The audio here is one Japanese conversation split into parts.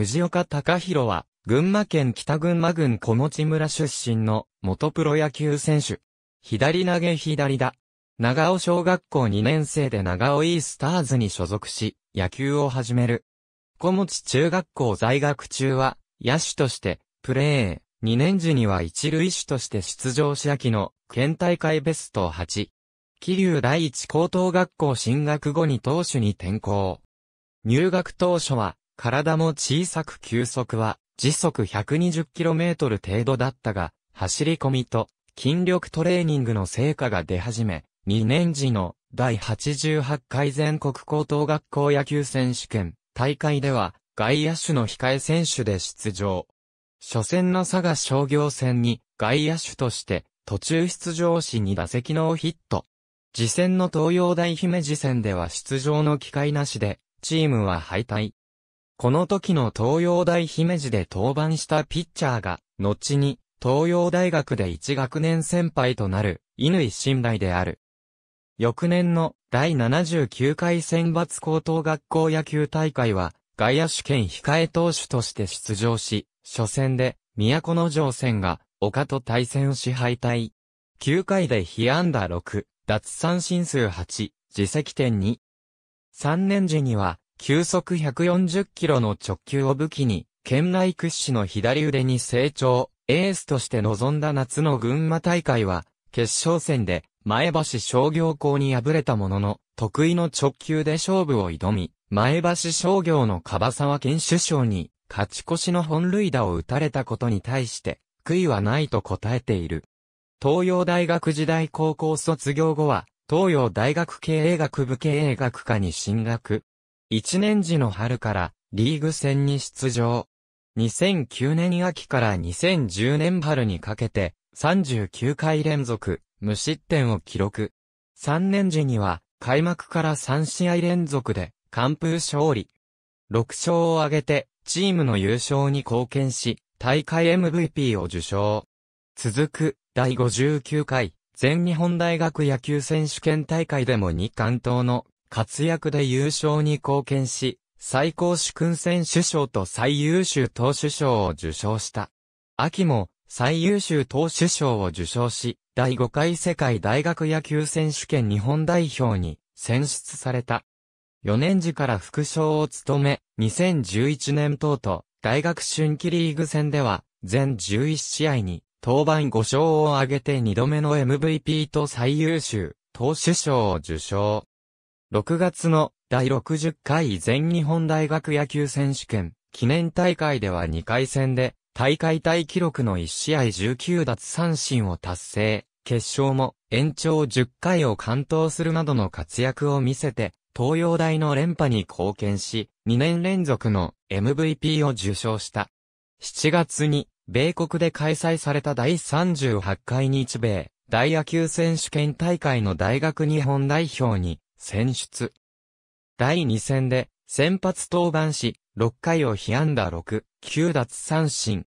藤岡隆弘は、群馬県北群馬郡小持村出身の元プロ野球選手。左投げ左だ。長尾小学校2年生で長尾イースターズに所属し、野球を始める。小持中学校在学中は、野手として、プレー、2年時には一塁手として出場し秋の県大会ベスト8。桐生第一高等学校進学後に投手に転校。入学当初は、体も小さく球速は時速 120km 程度だったが、走り込みと筋力トレーニングの成果が出始め、2年時の第88回全国高等学校野球選手権大会では外野手の控え選手で出場。初戦の佐賀商業戦に外野手として途中出場し2打席ノーヒット。次戦の東洋大姫路戦では出場の機会なしで、チームは敗退。この時の東洋大姫路で登板したピッチャーが、後に東洋大学で1学年先輩となる、乾信頼である。翌年の第79回選抜高等学校野球大会は、外野手兼控え投手として出場し、初戦で、都の城戦が、岡と対戦し敗退。9回で被安打6、奪三振数8、自責点2。3年時には、急速140キロの直球を武器に、県内屈指の左腕に成長、エースとして臨んだ夏の群馬大会は、決勝戦で前橋商業校に敗れたものの、得意の直球で勝負を挑み、前橋商業の樺沢県首相に勝ち越しの本塁打を打たれたことに対して、悔いはないと答えている。東洋大学時代高校卒業後は、東洋大学経営学部経営学科に進学。1年時の春からリーグ戦に出場。2009年秋から2010年春にかけて39回連続無失点を記録。3年時には開幕から3試合連続で完封勝利。6勝を挙げてチームの優勝に貢献し大会 MVP を受賞。続く第59回全日本大学野球選手権大会でも2冠等の活躍で優勝に貢献し、最高主君選手賞と最優秀投手賞を受賞した。秋も最優秀投手賞を受賞し、第5回世界大学野球選手権日本代表に選出された。4年時から副賞を務め、2011年等と大学春季リーグ戦では、全11試合に登板5勝を挙げて2度目の MVP と最優秀投手賞を受賞。6月の第60回全日本大学野球選手権記念大会では2回戦で大会大記録の1試合19奪三振を達成。決勝も延長10回を完投するなどの活躍を見せて東洋大の連覇に貢献し2年連続の MVP を受賞した。7月に米国で開催された第38回日米大野球選手権大会の大学日本代表に選出。第2戦で、先発登板し、6回を被安打6、9奪三振。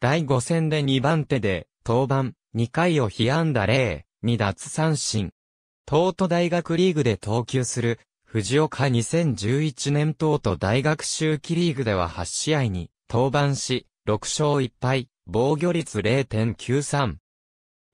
第5戦で2番手で、登板、2回を被安打0、2奪三振。東都大学リーグで投球する、藤岡2011年東都大学秋季リーグでは8試合に登板し、6勝1敗、防御率0.93。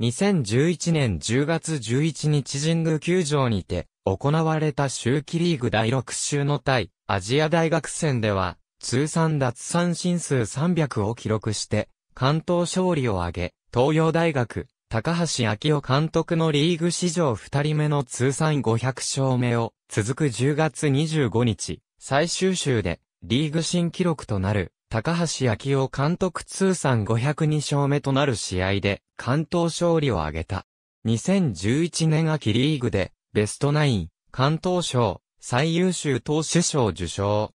2011年10月11日神宮球場にて行われた秋季リーグ第6週の対アジア大学戦では通算奪三振数300を記録して関東勝利を挙げ東洋大学高橋明夫監督のリーグ史上2人目の通算500勝目を続く10月25日最終週でリーグ新記録となる高橋昭夫監督通算502勝目となる試合で関東勝利を挙げた。2011年秋リーグでベストナイン、関東賞、最優秀投手賞受賞。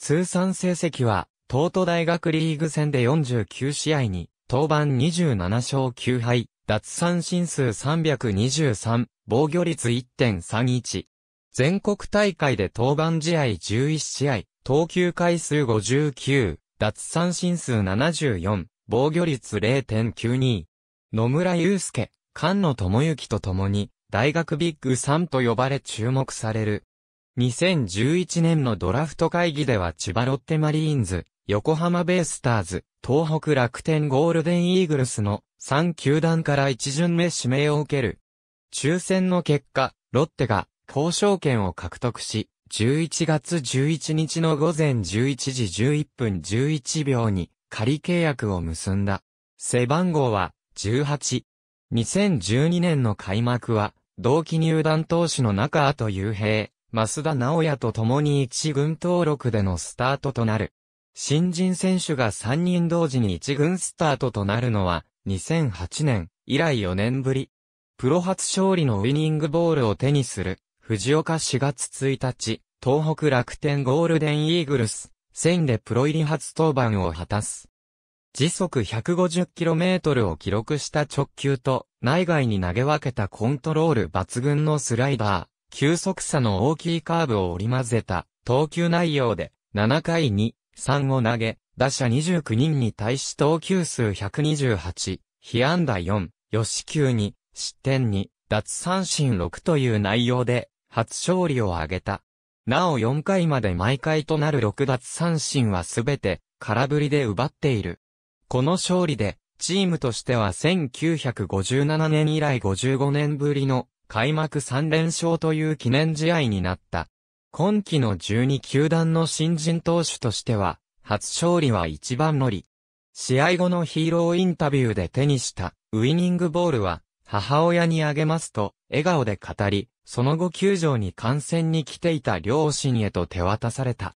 通算成績は、東都大学リーグ戦で49試合に、登板27勝9敗、奪三振数323、防御率1.31。全国大会で登板試合11試合、投球回数59、奪三振数74、防御率0.92。野村祐介、菅野智之と共に、大学ビッグ3と呼ばれ注目される。2011年のドラフト会議では千葉ロッテマリーンズ、横浜ベイスターズ、東北楽天ゴールデンイーグルスの3球団から1巡目指名を受ける。抽選の結果、ロッテが交渉権を獲得し、11月11日の午前11時11分11秒に仮契約を結んだ。背番号は18。2012年の開幕は、同期入団投手の中後雄平、増田直也と共に一軍登録でのスタートとなる。新人選手が3人同時に一軍スタートとなるのは、2008年以来4年ぶり。プロ初勝利のウィニングボールを手にする。藤岡4月1日、東北楽天ゴールデンイーグルス、戦でプロ入り初登板を果たす。時速 150km を記録した直球と、内外に投げ分けたコントロール抜群のスライダー、急速差の大きいカーブを織り交ぜた、投球内容で、7回に、3を投げ、打者29人に対し投球数128、被安打4、吉球に失点2、奪三振6という内容で、初勝利を挙げた。なお4回まで毎回となる6奪三振はすべて空振りで奪っている。この勝利で、チームとしては1957年以来55年ぶりの開幕3連勝という記念試合になった。今季の12球団の新人投手としては、初勝利は一番乗り。試合後のヒーローインタビューで手にしたウィニングボールは、母親にあげますと、笑顔で語り、その後球場に観戦に来ていた両親へと手渡された。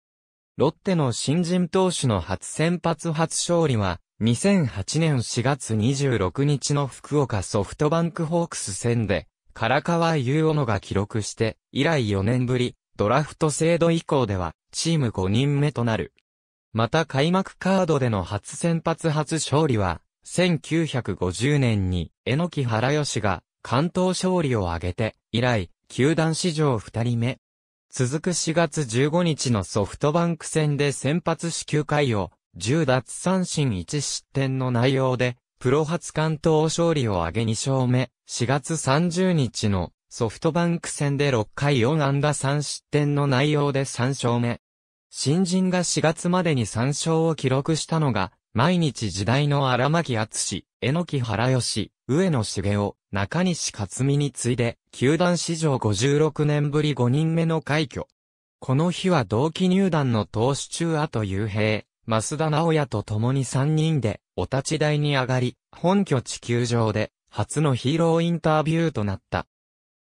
ロッテの新人投手の初先発初勝利は、2008年4月26日の福岡ソフトバンクホークス戦で、唐川優斧が記録して、以来4年ぶり、ドラフト制度以降では、チーム5人目となる。また開幕カードでの初先発初勝利は、1950年に、榎木原義が、関東勝利を挙げて、以来、球団史上二人目。続く4月15日のソフトバンク戦で先発支給回を、10奪三振1失点の内容で、プロ初関東勝利を挙げ2勝目、4月30日のソフトバンク戦で6回4安打3失点の内容で3勝目。新人が4月までに3勝を記録したのが、毎日時代の荒牧厚榎木原義、上野茂雄、中西克美に次いで、球団史上56年ぶり5人目の快挙。この日は同期入団の投手中後雄平、増田直也と共に3人で、お立ち台に上がり、本拠地球場で、初のヒーローインタビューとなった。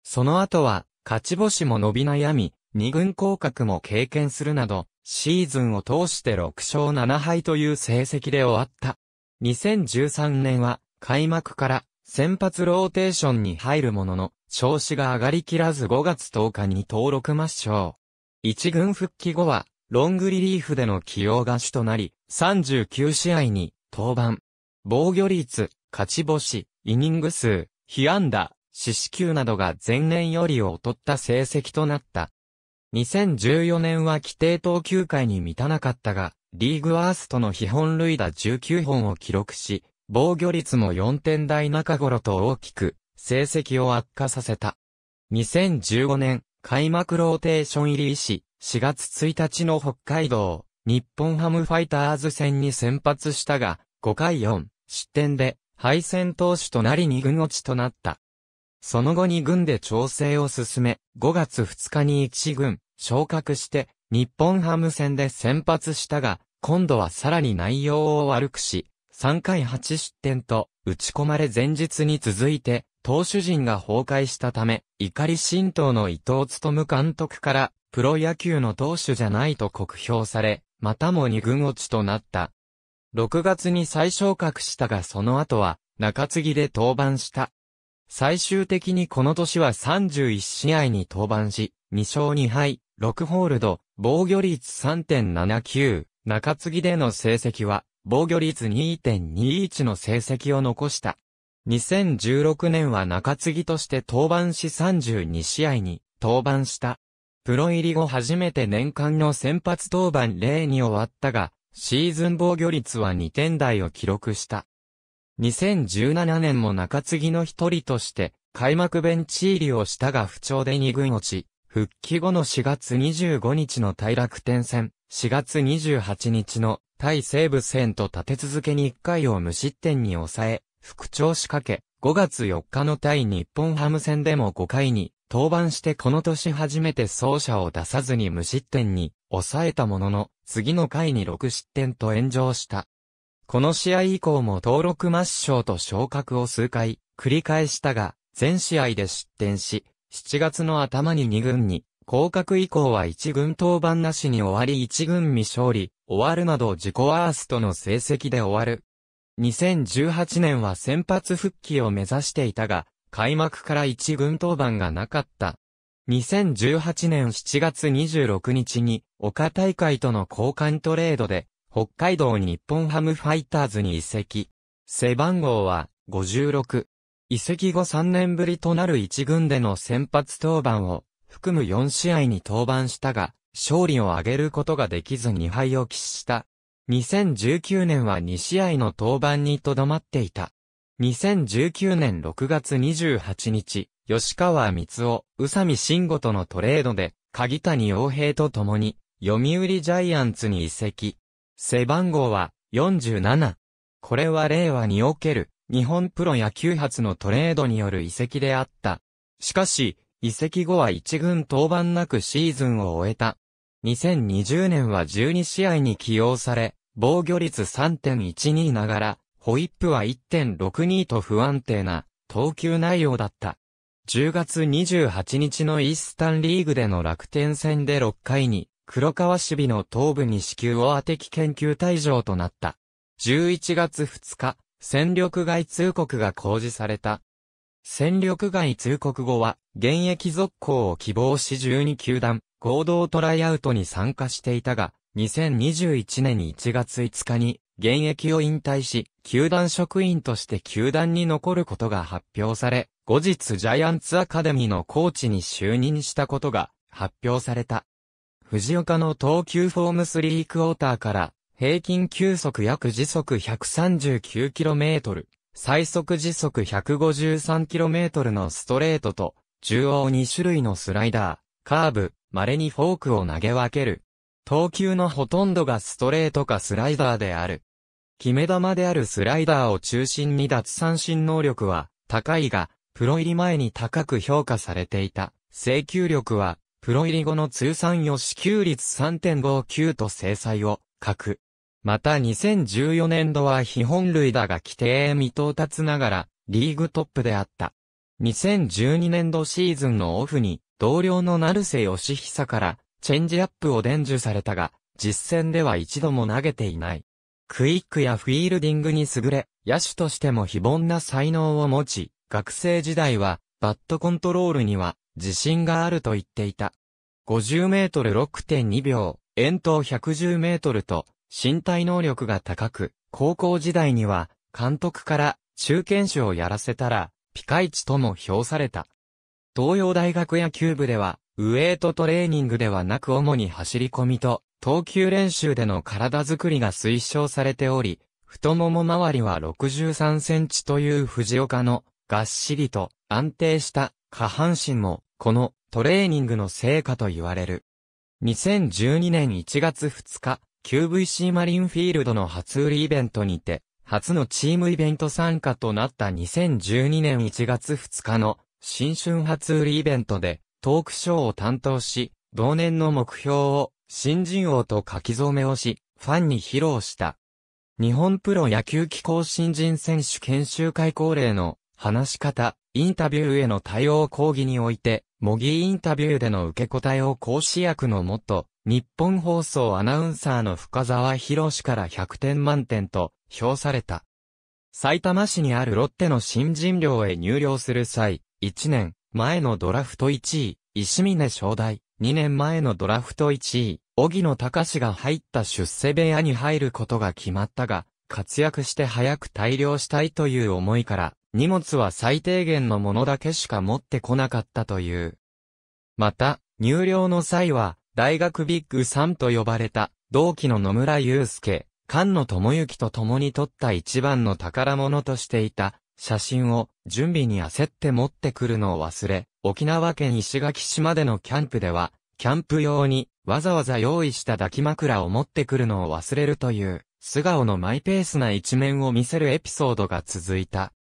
その後は、勝ち星も伸び悩み、二軍降格も経験するなど、シーズンを通して6勝7敗という成績で終わった。2013年は開幕から先発ローテーションに入るものの、調子が上がりきらず5月10日に登録抹消。一軍復帰後は、ロングリリーフでの起用が主となり、39試合に登板。防御率、勝ち星、イニング数、被安打、四死球などが前年より劣った成績となった。2014年は規定投球回に満たなかったが、リーグワーストの基本類打19本を記録し、防御率も4点台中頃と大きく、成績を悪化させた。2015年、開幕ローテーション入りし、4月1日の北海道、日本ハムファイターズ戦に先発したが、5回4、失点で、敗戦投手となり2軍落ちとなった。その後に軍で調整を進め、5月2日に1軍、昇格して、日本ハム戦で先発したが、今度はさらに内容を悪くし、3回8失点と、打ち込まれ前日に続いて、投手陣が崩壊したため、怒り浸透の伊藤務監督から、プロ野球の投手じゃないと酷評され、またも二軍落ちとなった。6月に再昇格したがその後は、中継ぎで登板した。最終的にこの年は31試合に登板し、2勝2敗、6ホールド、防御率3.79、中継ぎでの成績は、防御率2.21の成績を残した。2016年は中継ぎとして登板し32試合に登板した。プロ入り後初めて年間の先発登板0に終わったが、シーズン防御率は2点台を記録した。2017年も中継ぎの一人として、開幕ベンチ入りをしたが不調で2軍落ち、復帰後の4月25日の対楽天戦、4月28日の対西武戦と立て続けに1回を無失点に抑え、復調しかけ、5月4日の対日本ハム戦でも5回に登板してこの年初めて走者を出さずに無失点に抑えたものの、次の回に6失点と炎上した。この試合以降も登録抹消と昇格を数回繰り返したが、全試合で失点し、7月の頭に2軍に、降格以降は1軍登板なしに終わり1軍未勝利、終わるなど自己ワーストの成績で終わる。2018年は先発復帰を目指していたが、開幕から1軍登板がなかった。2018年7月26日に、岡大会との交換トレードで、北海道日本ハムファイターズに移籍。背番号は56。移籍後3年ぶりとなる1軍での先発登板を含む4試合に登板したが、勝利を挙げることができず2敗を喫した。2019年は2試合の登板にとどまっていた。2019年6月28日、吉川光夫、宇佐美慎吾とのトレードで、鍵谷洋平と共に、読売ジャイアンツに移籍。背番号は47。これは令和における日本プロ野球初のトレードによる移籍であった。しかし、移籍後は一軍登板なくシーズンを終えた。2020年は12試合に起用され、防御率3.12ながら、ホイップは1.62と不安定な投球内容だった。10月28日のイースタンリーグでの楽天戦で6回に、黒川守備の頭部に支給を当て危研究退場となった。11月2日、戦力外通告が公示された。戦力外通告後は、現役続行を希望し12球団、合同トライアウトに参加していたが、2021年1月5日に、現役を引退し、球団職員として球団に残ることが発表され、後日ジャイアンツアカデミーのコーチに就任したことが発表された。藤岡の投球フォーム3クォーターから平均球速約時速 139km、最速時速 153km のストレートと、中央2種類のスライダー、カーブ、稀にフォークを投げ分ける。投球のほとんどがストレートかスライダーである。決め球であるスライダーを中心に脱三振能力は高いが、プロ入り前に高く評価されていた。請求力は、プロ入り後の通算予支給率3.59と制裁を、書く。また2014年度は非本類だが規定へ未到達ながら、リーグトップであった。2012年度シーズンのオフに、同僚の成瀬義久から、チェンジアップを伝授されたが、実戦では一度も投げていない。クイックやフィールディングに優れ、野手としても非凡な才能を持ち、学生時代は、バットコントロールには、自信があると言っていた。50メートル6.2秒、遠投110メートルと、身体能力が高く、高校時代には、監督から中堅手をやらせたら、ピカイチとも評された。東洋大学野球部では、ウエイトトレーニングではなく主に走り込みと、投球練習での体づくりが推奨されており、太もも周りは63センチという藤岡の、がっしりと安定した下半身も、このトレーニングの成果と言われる。2012年1月2日、QVC マリンフィールドの初売りイベントにて、初のチームイベント参加となった2012年1月2日の新春初売りイベントでトークショーを担当し、同年の目標を新人王と書き初めをし、ファンに披露した。日本プロ野球機構新人選手研修会恒例の話し方、インタビューへの対応講義において、模擬インタビューでの受け答えを講師役の元、日本放送アナウンサーの深沢博士から100点満点と評された。埼玉市にあるロッテの新人寮へ入寮する際、1年前のドラフト1位、石峰正大、2年前のドラフト1位、小木野隆が入った出世部屋に入ることが決まったが、活躍して早く大量したいという思いから、荷物は最低限のものだけしか持ってこなかったという。また、入寮の際は、大学ビッグ3と呼ばれた、同期の野村祐介、菅野智之と共に撮った一番の宝物としていた、写真を準備に焦って持ってくるのを忘れ、沖縄県石垣島でのキャンプでは、キャンプ用にわざわざ用意した抱き枕を持ってくるのを忘れるという、素顔のマイペースな一面を見せるエピソードが続いた。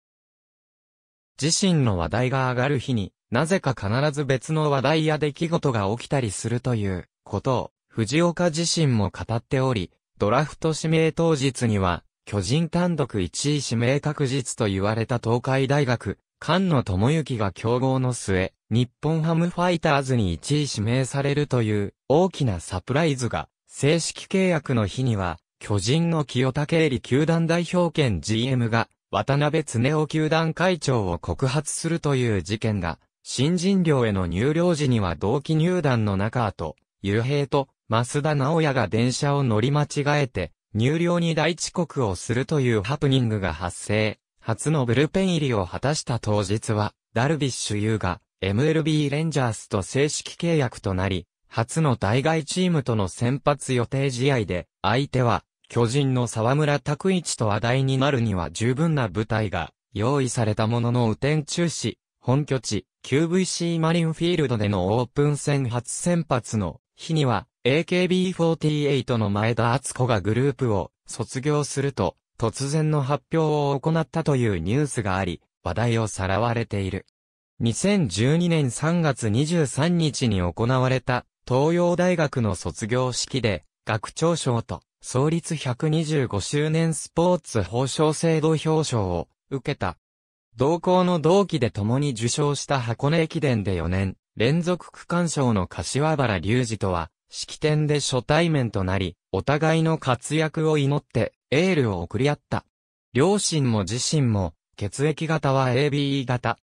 自身の話題が上がる日に、なぜか必ず別の話題や出来事が起きたりするということを、藤岡自身も語っており、ドラフト指名当日には、巨人単独1位指名確実と言われた東海大学、菅野智之が競合の末、日本ハムファイターズに1位指名されるという大きなサプライズが、正式契約の日には、巨人の清武入球団代表権 GM が渡辺恒夫球団会長を告発するという事件が、新人寮への入寮時には同期入団の中と、雄平と増田直也が電車を乗り間違えて、入寮に大遅刻をするというハプニングが発生。初のブルペン入りを果たした当日は、ダルビッシュ有が MLB レンジャーズと正式契約となり、初の対外チームとの先発予定試合で、相手は巨人の沢村拓一と話題になるには十分な舞台が用意されたものの雨天中止、本拠地 QVC マリンフィールドでのオープン戦初先発の日には AKB48 の前田敦子がグループを卒業すると突然の発表を行ったというニュースがあり、話題をさらわれている。2012年3月23日に行われた東洋大学の卒業式で学長賞と創立125周年スポーツ報奨制度表彰を受けた。同校の同期で共に受賞した箱根駅伝で4年、連続区間賞の柏原隆二とは、式典で初対面となり、お互いの活躍を祈ってエールを送り合った。両親も自身も、血液型は ABE 型。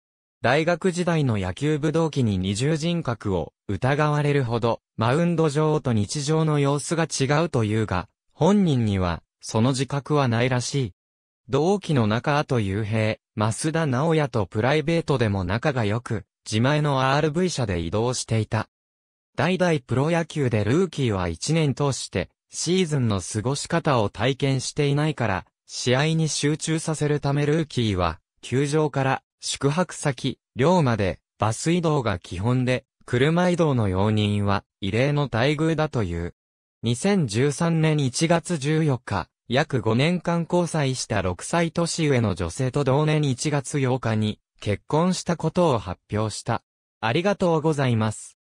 大学時代の野球部同期に二重人格を疑われるほど、マウンド上と日常の様子が違うというが、本人には、その自覚はないらしい。同期の中と雄平、増田直也とプライベートでも仲が良く、自前の RV 車で移動していた。代々プロ野球でルーキーは1年通して、シーズンの過ごし方を体験していないから、試合に集中させるためルーキーは、球場から宿泊先、寮まで、バス移動が基本で、車移動の容認は異例の待遇だという。2013年1月14日、約5年間交際した6歳年上の女性と同年1月8日に結婚したことを発表した。ありがとうございます。